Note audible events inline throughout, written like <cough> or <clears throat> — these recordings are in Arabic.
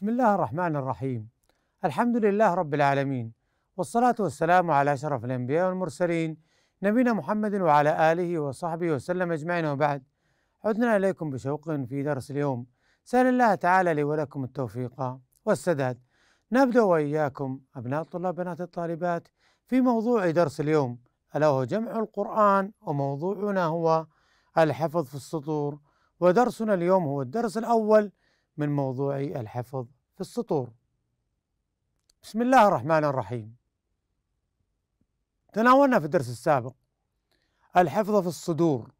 بسم الله الرحمن الرحيم الحمد لله رب العالمين والصلاة والسلام على شرف الأنبياء والمرسلين نبينا محمد وعلى آله وصحبه وسلم أجمعين وبعد عدنا إليكم بشوق في درس اليوم سأل الله تعالى لي ولكم التوفيق والسداد نبدأ وإياكم أبناء الطلاب بنات الطالبات في موضوع درس اليوم ألا هو جمع القرآن وموضوعنا هو الحفظ في السطور ودرسنا اليوم هو الدرس الأول من موضوع الحفظ في السطور بسم الله الرحمن الرحيم تناولنا في الدرس السابق الحفظ في الصدور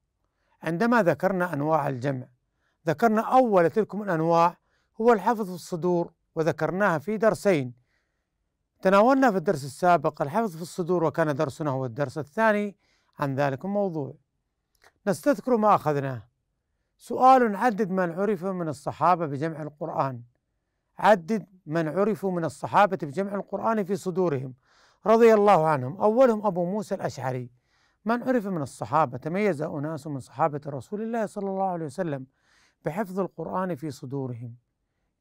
عندما ذكرنا انواع الجمع ذكرنا اول تلك الانواع هو الحفظ في الصدور وذكرناها في درسين تناولنا في الدرس السابق الحفظ في الصدور وكان درسنا هو الدرس الثاني عن ذلك الموضوع نستذكر ما اخذناه سؤال عدد من عرف من الصحابة بجمع القرآن عدد من عرفوا من الصحابة بجمع القرآن في صدورهم رضي الله عنهم أولهم أبو موسى الأشعري من عرف من الصحابة تميز أناس من صحابة رسول الله صلى الله عليه وسلم بحفظ القرآن في صدورهم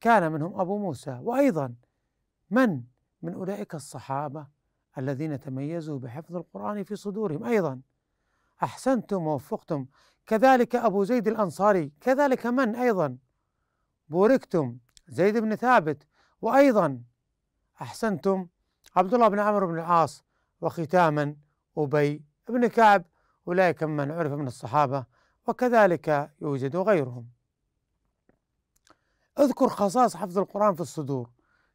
كان منهم أبو موسى وأيضا من من أولئك الصحابة الذين تميزوا بحفظ القرآن في صدورهم أيضا أحسنتم ووفقتم كذلك أبو زيد الأنصاري كذلك من أيضا بوركتم زيد بن ثابت وأيضا أحسنتم عبد الله بن عمرو بن العاص وختاما أبي بن كعب أولئك من عرف من الصحابة وكذلك يوجد غيرهم اذكر خصائص حفظ القرآن في الصدور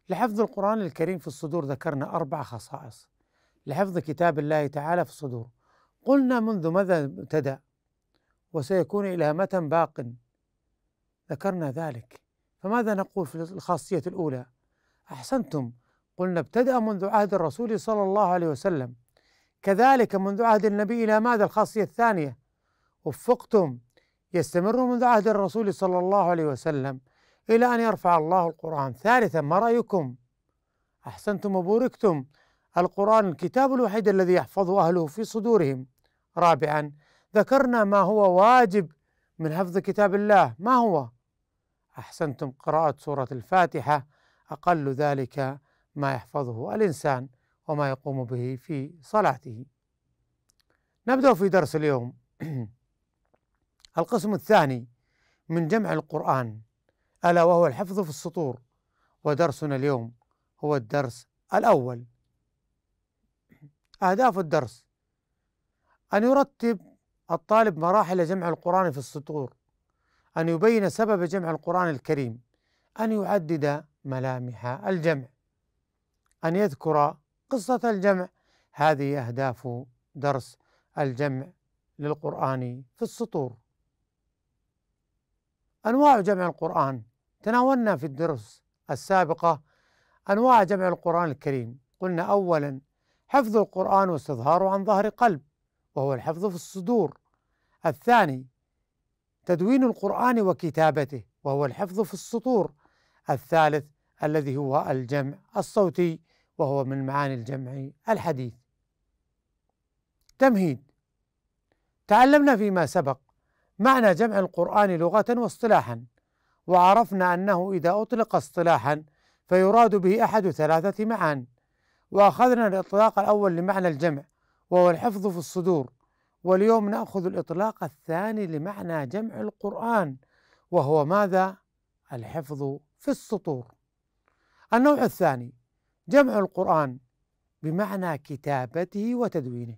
لحفظ القرآن الكريم في الصدور ذكرنا أربع خصائص لحفظ كتاب الله تعالى في الصدور قلنا منذ ماذا ابتدأ وسيكون إلى متى باق ذكرنا ذلك فماذا نقول في الخاصية الأولى أحسنتم قلنا ابتدأ منذ عهد الرسول صلى الله عليه وسلم كذلك منذ عهد النبي إلى ماذا الخاصية الثانية وفقتم يستمر منذ عهد الرسول صلى الله عليه وسلم إلى أن يرفع الله القرآن ثالثا ما رأيكم أحسنتم وبوركتم القرآن الكتاب الوحيد الذي يحفظه أهله في صدورهم رابعا ذكرنا ما هو واجب من حفظ كتاب الله ما هو احسنتم قراءه سوره الفاتحه اقل ذلك ما يحفظه الانسان وما يقوم به في صلاته نبدا في درس اليوم <clears throat> القسم الثاني من جمع القران الا وهو الحفظ في السطور ودرسنا اليوم هو الدرس الاول اهداف الدرس أن يرتب الطالب مراحل جمع القرآن في السطور أن يبين سبب جمع القرآن الكريم أن يعدد ملامح الجمع أن يذكر قصة الجمع هذه أهداف درس الجمع للقرآن في السطور أنواع جمع القرآن تناولنا في الدرس السابقة أنواع جمع القرآن الكريم قلنا أولا حفظ القرآن واستظهاره عن ظهر قلب وهو الحفظ في الصدور الثاني تدوين القرآن وكتابته وهو الحفظ في السطور الثالث الذي هو الجمع الصوتي وهو من معاني الجمع الحديث تمهيد تعلمنا فيما سبق معنى جمع القرآن لغة واصطلاحا وعرفنا أنه إذا أطلق اصطلاحا فيراد به أحد ثلاثة معان وأخذنا الإطلاق الأول لمعنى الجمع وهو الحفظ في الصدور واليوم ناخذ الاطلاق الثاني لمعنى جمع القران وهو ماذا الحفظ في السطور النوع الثاني جمع القران بمعنى كتابته وتدوينه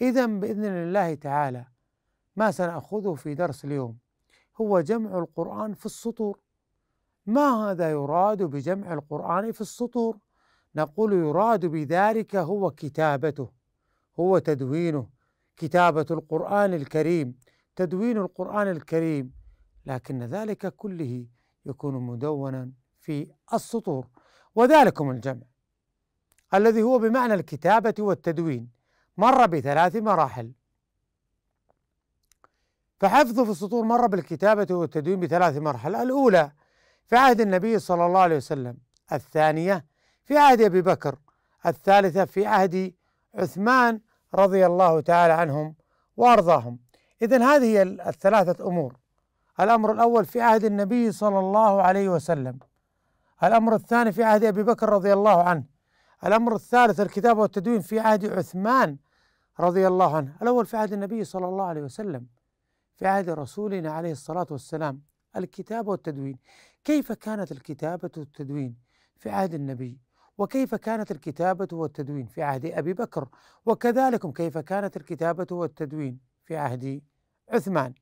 اذا باذن الله تعالى ما سناخذه في درس اليوم هو جمع القران في السطور ما هذا يراد بجمع القران في السطور نقول يراد بذلك هو كتابته هو تدوينه كتابة القرآن الكريم تدوين القرآن الكريم لكن ذلك كله يكون مدونا في السطور وذلكم الجمع الذي هو بمعنى الكتابة والتدوين مر بثلاث مراحل فحفظه في السطور مر بالكتابة والتدوين بثلاث مراحل الأولى في عهد النبي صلى الله عليه وسلم الثانية في عهد أبي بكر الثالثة في عهد عثمان رضي الله تعالى عنهم وارضاهم اذا هذه هي الثلاثه امور الامر الاول في عهد النبي صلى الله عليه وسلم الامر الثاني في عهد ابي بكر رضي الله عنه الامر الثالث الكتابه والتدوين في عهد عثمان رضي الله عنه الاول في عهد النبي صلى الله عليه وسلم في عهد رسولنا عليه الصلاه والسلام الكتاب والتدوين كيف كانت الكتابه والتدوين في عهد النبي وكيف كانت الكتابة والتدوين في عهد أبي بكر وكذلك كيف كانت الكتابة والتدوين في عهد عثمان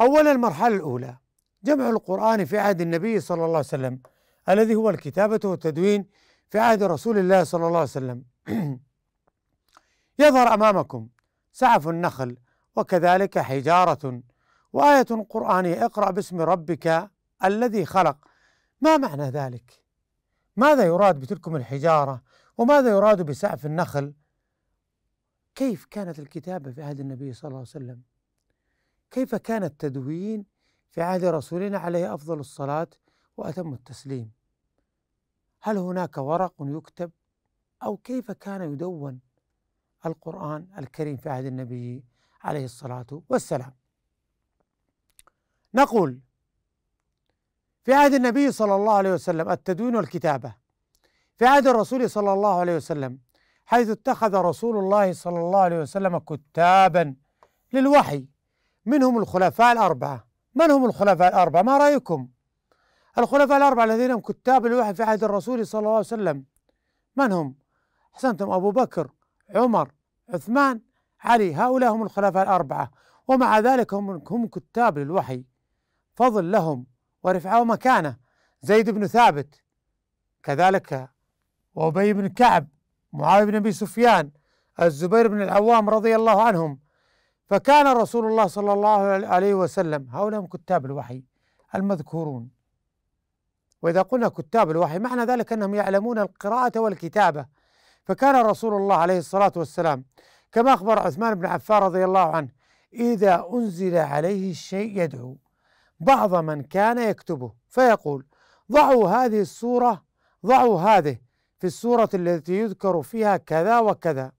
أولا المرحلة الأولى جمع القرآن في عهد النبي صلى الله عليه وسلم الذي هو الكتابة والتدوين في عهد رسول الله صلى الله عليه وسلم <clears throat> يظهر أمامكم سعف النخل وكذلك حجارة وآية قرآنية اقرأ باسم ربك الذي خلق ما معنى ذلك؟ ماذا يراد بتلكم الحجارة وماذا يراد بسعف النخل كيف كانت الكتابة في عهد النبي صلى الله عليه وسلم كيف كان التدوين في عهد رسولنا عليه أفضل الصلاة وأتم التسليم هل هناك ورق يكتب أو كيف كان يدون القرآن الكريم في عهد النبي عليه الصلاة والسلام نقول في عهد النبي صلى الله عليه وسلم التدوين والكتابة في عهد الرسول صلى الله عليه وسلم حيث اتخذ رسول الله صلى الله عليه وسلم كتابا للوحي منهم الخلفاء الأربعة من هم الخلفاء الأربعة ما رأيكم الخلفاء الأربعة الذين هم كتاب الوحي في عهد الرسول صلى الله عليه وسلم من هم أحسنتم أبو بكر عمر عثمان علي هؤلاء هم الخلفاء الأربعة ومع ذلك هم هم كتاب للوحي فضل لهم ورفعه مكانه زيد بن ثابت كذلك وأبي بن كعب معاوية بن أبي سفيان الزبير بن العوام رضي الله عنهم فكان رسول الله صلى الله عليه وسلم هؤلاء هم كتاب الوحي المذكورون وإذا قلنا كتاب الوحي معنى ذلك أنهم يعلمون القراءة والكتابة فكان رسول الله عليه الصلاة والسلام كما أخبر عثمان بن عفان رضي الله عنه إذا أنزل عليه الشيء يدعو بعض من كان يكتبه فيقول ضعوا هذه السورة ضعوا هذه في السورة التي يذكر فيها كذا وكذا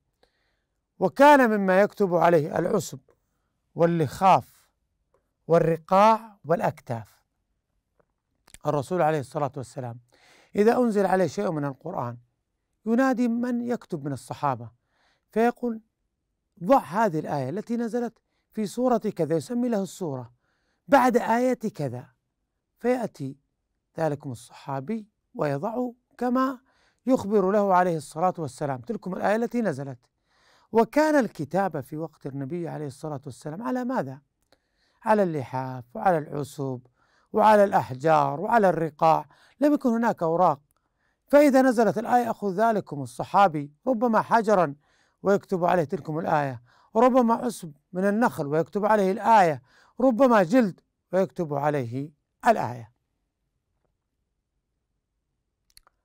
وكان مما يكتب عليه العسب واللخاف والرقاع والأكتاف الرسول عليه الصلاة والسلام إذا أنزل عليه شيء من القرآن ينادي من يكتب من الصحابة فيقول ضع هذه الآية التي نزلت في سورة كذا يسمي له السورة بعد آية كذا فيأتي ذلكم الصحابي ويضع كما يخبر له عليه الصلاة والسلام تلكم الآية التي نزلت وكان الكتابة في وقت النبي عليه الصلاة والسلام على ماذا؟ على اللحاف وعلى العسب وعلى الأحجار وعلى الرقاع لم يكن هناك أوراق فإذا نزلت الآية أخذ ذلكم الصحابي ربما حجرا ويكتب عليه تلكم الآية وربما عسب من النخل ويكتب عليه الآية ربما جلد ويكتب عليه الآية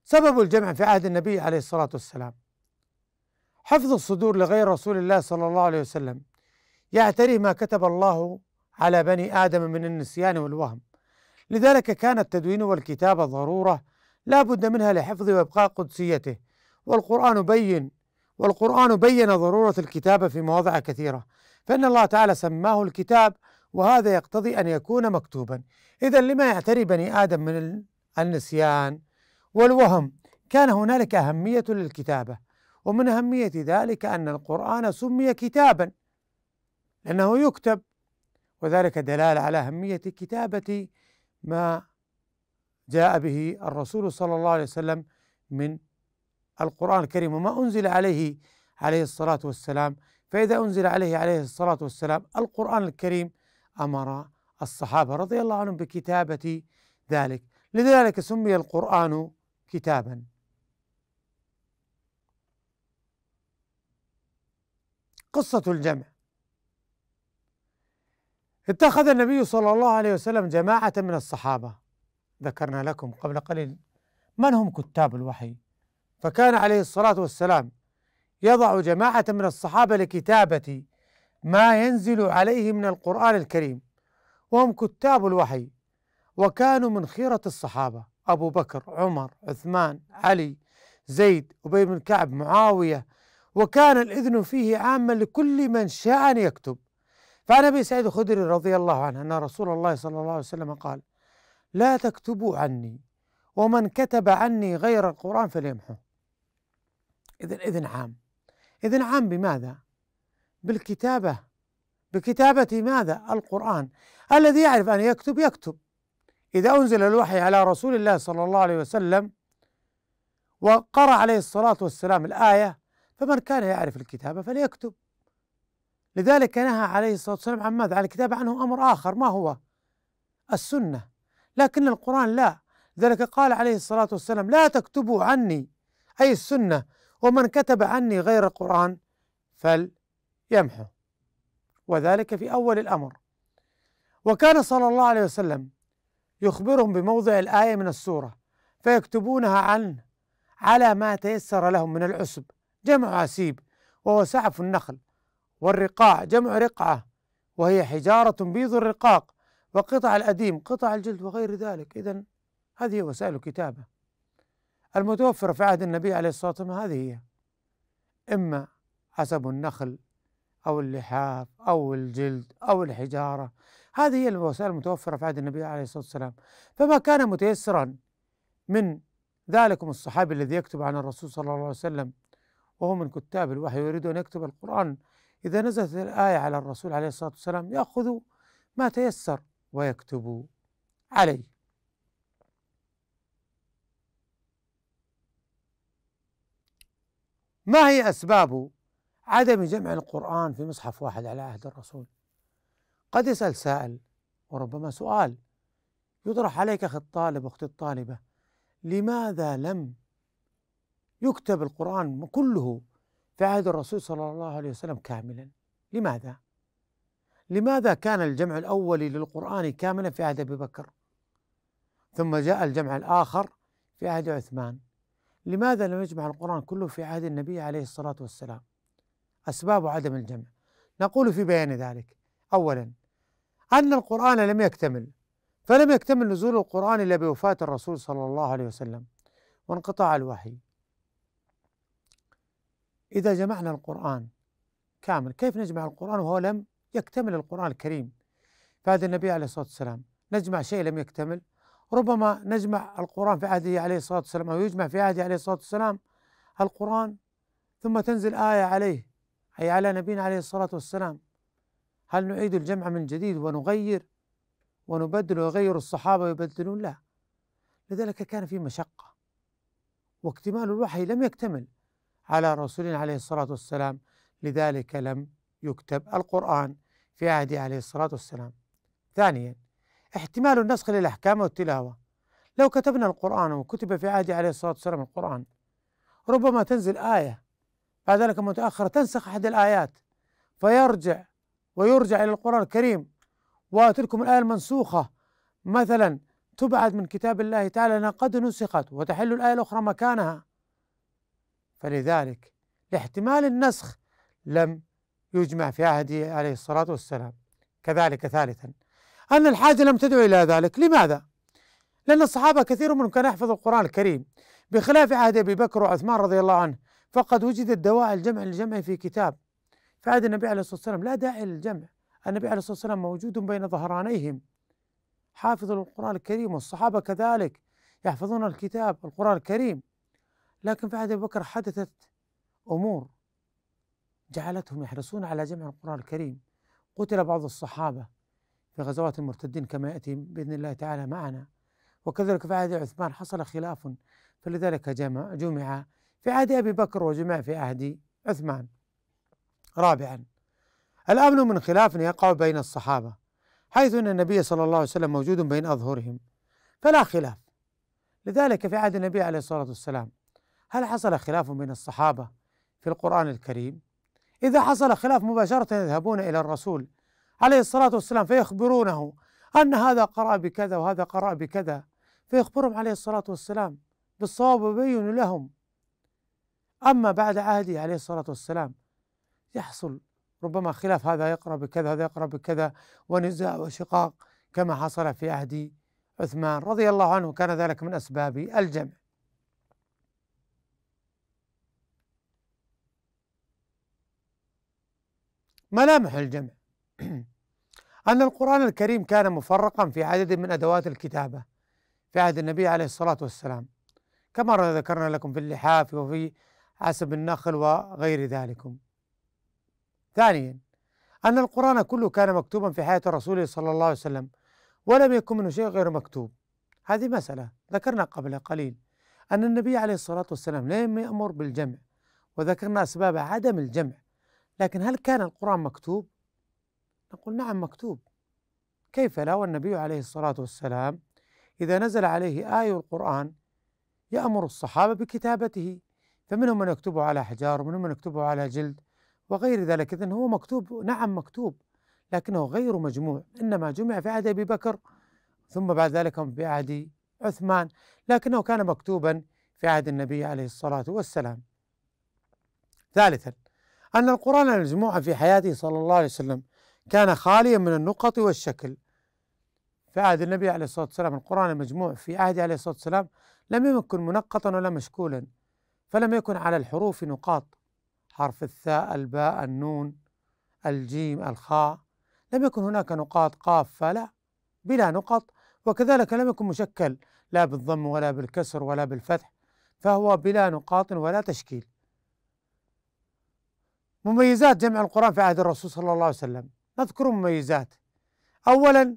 سبب الجمع في عهد النبي عليه الصلاة والسلام حفظ الصدور لغير رسول الله صلى الله عليه وسلم يعتريه ما كتب الله على بني آدم من النسيان والوهم لذلك كان التدوين والكتابة ضرورة لا بد منها لحفظ وإبقاء قدسيته والقرآن بين والقرآن بين ضرورة الكتابة في مواضع كثيرة فإن الله تعالى سماه الكتاب وهذا يقتضي أن يكون مكتوبا إذا لما يعتري بني آدم من النسيان والوهم كان هنالك أهمية للكتابة ومن أهمية ذلك أن القرآن سمي كتابا لأنه يكتب وذلك دلالة على أهمية كتابة ما جاء به الرسول صلى الله عليه وسلم من القرآن الكريم وما أنزل عليه عليه الصلاة والسلام فإذا أنزل عليه عليه الصلاة والسلام القرآن الكريم امر الصحابه رضي الله عنهم بكتابه ذلك لذلك سمي القران كتابا قصه الجمع اتخذ النبي صلى الله عليه وسلم جماعه من الصحابه ذكرنا لكم قبل قليل من هم كتاب الوحي فكان عليه الصلاه والسلام يضع جماعه من الصحابه لكتابه ما ينزل عليه من القرآن الكريم وهم كتاب الوحي وكانوا من خيرة الصحابة أبو بكر عمر عثمان علي زيد أبي بن كعب معاوية وكان الإذن فيه عاما لكل من شاء أن يكتب فعن أبي سعيد الخدري رضي الله عنه أن رسول الله صلى الله عليه وسلم قال لا تكتبوا عني ومن كتب عني غير القرآن فليمحه إذن إذن عام إذن عام بماذا؟ بالكتابة بكتابة ماذا؟ القرآن الذي يعرف أن يكتب يكتب إذا أنزل الوحي على رسول الله صلى الله عليه وسلم وقرأ عليه الصلاة والسلام الآية فمن كان يعرف الكتابة فليكتب لذلك نهى عليه الصلاة والسلام عن ماذا؟ عن الكتابة عنه أمر آخر ما هو؟ السنة لكن القرآن لا لذلك قال عليه الصلاة والسلام لا تكتبوا عني أي السنة ومن كتب عني غير القرآن فل يمحو وذلك في أول الأمر وكان صلى الله عليه وسلم يخبرهم بموضع الآية من السورة فيكتبونها عنه على ما تيسر لهم من العسب جمع عسيب وهو سعف النخل والرقاع جمع رقعة وهي حجارة بيض الرقاق وقطع الأديم قطع الجلد وغير ذلك إذا هذه وسائل الكتابة المتوفرة في عهد النبي عليه الصلاة والسلام هذه هي إما عسب النخل أو اللحاف أو الجلد أو الحجارة هذه هي الوسائل المتوفرة في عهد النبي عليه الصلاة والسلام فما كان متيسرا من ذلكم الصحابي الذي يكتب عن الرسول صلى الله عليه وسلم وهو من كتاب الوحي يريد أن يكتب القرآن إذا نزلت الآية على الرسول عليه الصلاة والسلام يأخذ ما تيسر ويكتب عليه ما هي أسباب عدم جمع القرآن في مصحف واحد على عهد الرسول قد يسأل سائل وربما سؤال يطرح عليك أخي الطالب أختي الطالبة لماذا لم يكتب القرآن كله في عهد الرسول صلى الله عليه وسلم كاملا لماذا؟ لماذا كان الجمع الأولي للقرآن كاملا في عهد أبي بكر ثم جاء الجمع الآخر في عهد عثمان لماذا لم يجمع القرآن كله في عهد النبي عليه الصلاة والسلام أسباب عدم الجمع نقول في بيان ذلك أولا أن القرآن لم يكتمل فلم يكتمل نزول القرآن إلا بوفاة الرسول صلى الله عليه وسلم وانقطاع الوحي إذا جمعنا القرآن كامل كيف نجمع القرآن وهو لم يكتمل القرآن الكريم فهذا النبي عليه الصلاة والسلام نجمع شيء لم يكتمل ربما نجمع القرآن في عهده عليه الصلاة والسلام أو يجمع في عهده عليه الصلاة والسلام القرآن ثم تنزل آية عليه أي على نبينا عليه الصلاة والسلام هل نعيد الجمع من جديد ونغير ونبدل ويغير الصحابة ويبدلون لا لذلك كان في مشقة واكتمال الوحي لم يكتمل على رسولنا عليه الصلاة والسلام لذلك لم يكتب القرآن في عهده عليه الصلاة والسلام ثانيا احتمال النسخ للأحكام والتلاوة لو كتبنا القرآن وكتب في عهده عليه الصلاة والسلام القرآن ربما تنزل آية بعد ذلك متأخرة تنسخ أحد الآيات فيرجع ويرجع إلى القرآن الكريم وتلكم الآية المنسوخة مثلا تبعد من كتاب الله تعالى أنها قد نسخت وتحل الآية الأخرى مكانها فلذلك لاحتمال النسخ لم يجمع في عهده عليه الصلاة والسلام كذلك ثالثا أن الحاجة لم تدعو إلى ذلك لماذا؟ لأن الصحابة كثير منهم كان يحفظ القرآن الكريم بخلاف عهد أبي بكر وعثمان رضي الله عنه فقد وجدت دواعي الجمع لجمع في كتاب فعاد النبي عليه الصلاة والسلام لا داعي للجمع النبي عليه الصلاة والسلام موجود بين ظهرانيهم حافظ القرآن الكريم والصحابة كذلك يحفظون الكتاب القرآن الكريم لكن في عهد أبي بكر حدثت أمور جعلتهم يحرصون على جمع القرآن الكريم قتل بعض الصحابة في غزوات المرتدين كما يأتي بإذن الله تعالى معنا وكذلك في عهد عثمان حصل خلاف فلذلك جمع جمع في عهد أبي بكر وجمع في عهد عثمان رابعا الأمن من خلاف يقع بين الصحابة حيث أن النبي صلى الله عليه وسلم موجود بين أظهرهم فلا خلاف لذلك في عهد النبي عليه الصلاة والسلام هل حصل خلاف بين الصحابة في القرآن الكريم؟ إذا حصل خلاف مباشرة يذهبون إلى الرسول عليه الصلاة والسلام فيخبرونه أن هذا قرأ بكذا وهذا قرأ بكذا فيخبرهم عليه الصلاة والسلام بالصواب ويبين لهم أما بعد عهده عليه الصلاة والسلام يحصل ربما خلاف هذا يقرأ بكذا هذا يقرأ بكذا ونزاع وشقاق كما حصل في عهد عثمان رضي الله عنه كان ذلك من أسباب الجمع ملامح الجمع <clears throat> أن القرآن الكريم كان مفرقا في عدد من أدوات الكتابة في عهد النبي عليه الصلاة والسلام كما ذكرنا لكم في اللحاف وفي عسب النخل وغير ذلكم ثانيا أن القرآن كله كان مكتوبا في حياة الرسول صلى الله عليه وسلم ولم يكن منه شيء غير مكتوب هذه مسألة ذكرنا قبل قليل أن النبي عليه الصلاة والسلام لم يأمر بالجمع وذكرنا أسباب عدم الجمع لكن هل كان القرآن مكتوب؟ نقول نعم مكتوب كيف لا والنبي عليه الصلاة والسلام إذا نزل عليه آي القرآن يأمر الصحابة بكتابته فمنهم من يكتبه على حجار ومنهم من يكتبه على جلد وغير ذلك إذن هو مكتوب نعم مكتوب لكنه غير مجموع إنما جمع في عهد أبي بكر ثم بعد ذلك في عهد عثمان لكنه كان مكتوبا في عهد النبي عليه الصلاة والسلام ثالثا أن القرآن المجموع في حياته صلى الله عليه وسلم كان خاليا من النقط والشكل في عهد النبي عليه الصلاة والسلام القرآن المجموع في عهده عليه الصلاة والسلام لم يكن منقطا ولا مشكولا فلم يكن على الحروف نقاط حرف الثاء الباء النون الجيم الخاء لم يكن هناك نقاط قاف فلا بلا نقط وكذلك لم يكن مشكل لا بالضم ولا بالكسر ولا بالفتح فهو بلا نقاط ولا تشكيل مميزات جمع القرآن في عهد الرسول صلى الله عليه وسلم نذكر مميزات أولا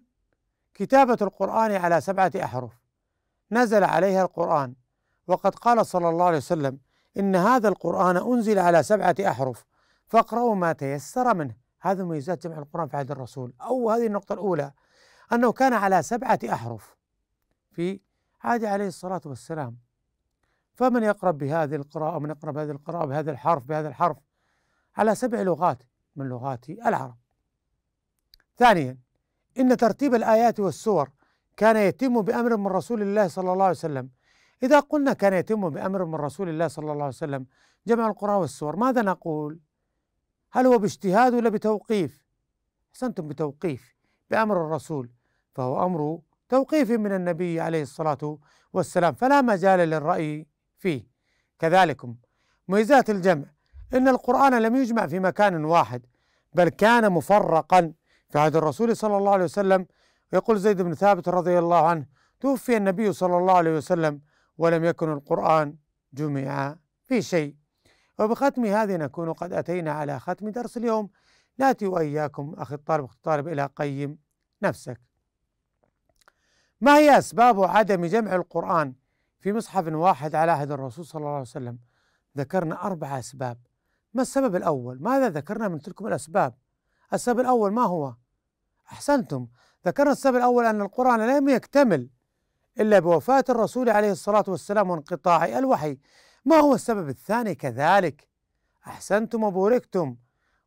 كتابة القرآن على سبعة أحرف نزل عليها القرآن وقد قال صلى الله عليه وسلم إن هذا القرآن أنزل على سبعة أحرف فاقرأوا ما تيسر منه هذا ميزات جمع القرآن في عهد الرسول أو هذه النقطة الأولى أنه كان على سبعة أحرف في عهد عليه الصلاة والسلام فمن يقرأ بهذه القراءة ومن يقرأ بهذه القراءة بهذا الحرف بهذا الحرف على سبع لغات من لغات العرب ثانيا إن ترتيب الآيات والسور كان يتم بأمر من رسول الله صلى الله عليه وسلم إذا قلنا كان يتم بأمر من رسول الله صلى الله عليه وسلم جمع القرى والسور ماذا نقول؟ هل هو باجتهاد ولا بتوقيف؟ أحسنتم بتوقيف بأمر الرسول فهو أمر توقيف من النبي عليه الصلاة والسلام فلا مجال للرأي فيه كذلكم ميزات الجمع إن القرآن لم يجمع في مكان واحد بل كان مفرقا في عهد الرسول صلى الله عليه وسلم يقول زيد بن ثابت رضي الله عنه توفي النبي صلى الله عليه وسلم ولم يكن القرآن جمع في شيء وبختم هذه نكون قد أتينا على ختم درس اليوم ناتي وإياكم أخي الطالب أخي الطالب إلى قيم نفسك ما هي أسباب عدم جمع القرآن في مصحف واحد على عهد الرسول صلى الله عليه وسلم ذكرنا أربع أسباب ما السبب الأول ماذا ذكرنا من تلك الأسباب السبب الأول ما هو أحسنتم ذكرنا السبب الأول أن القرآن لم يكتمل إلا بوفاة الرسول عليه الصلاة والسلام وانقطاع الوحي ما هو السبب الثاني كذلك أحسنتم وبوركتم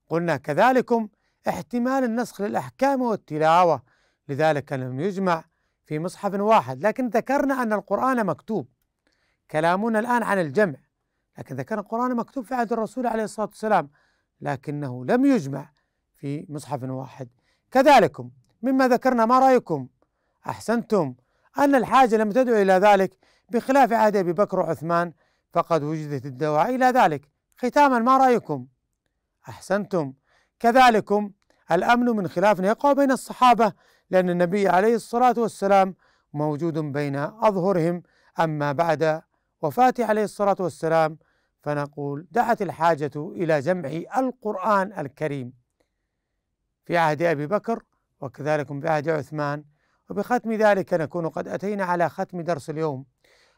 قلنا كذلكم احتمال النسخ للأحكام والتلاوة لذلك لم يجمع في مصحف واحد لكن ذكرنا أن القرآن مكتوب كلامنا الآن عن الجمع لكن ذكرنا القرآن مكتوب في عهد الرسول عليه الصلاة والسلام لكنه لم يجمع في مصحف واحد كذلكم مما ذكرنا ما رأيكم أحسنتم أن الحاجة لم تدعو إلى ذلك بخلاف عهد أبي بكر وعثمان فقد وجدت الدواعي إلى ذلك ختاما ما رأيكم أحسنتم كذلكم الأمن من خلاف يقع بين الصحابة لأن النبي عليه الصلاة والسلام موجود بين أظهرهم أما بعد وفاته عليه الصلاة والسلام فنقول دعت الحاجة إلى جمع القرآن الكريم في عهد أبي بكر وكذلك في عهد عثمان وبختم ذلك نكون قد أتينا على ختم درس اليوم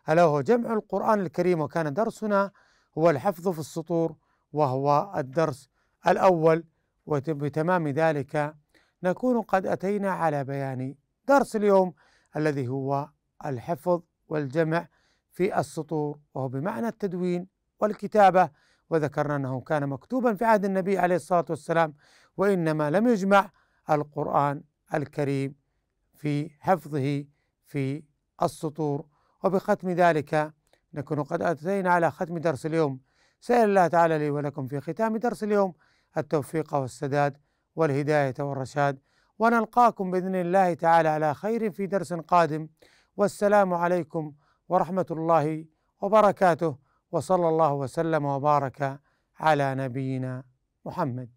ألا هو جمع القرآن الكريم وكان درسنا هو الحفظ في السطور وهو الدرس الأول وبتمام ذلك نكون قد أتينا على بيان درس اليوم الذي هو الحفظ والجمع في السطور وهو بمعنى التدوين والكتابة وذكرنا أنه كان مكتوبا في عهد النبي عليه الصلاة والسلام وإنما لم يجمع القرآن الكريم في حفظه في السطور وبختم ذلك نكون قد أتينا على ختم درس اليوم سأل الله تعالى لي ولكم في ختام درس اليوم التوفيق والسداد والهداية والرشاد ونلقاكم بإذن الله تعالى على خير في درس قادم والسلام عليكم ورحمة الله وبركاته وصلى الله وسلم وبارك على نبينا محمد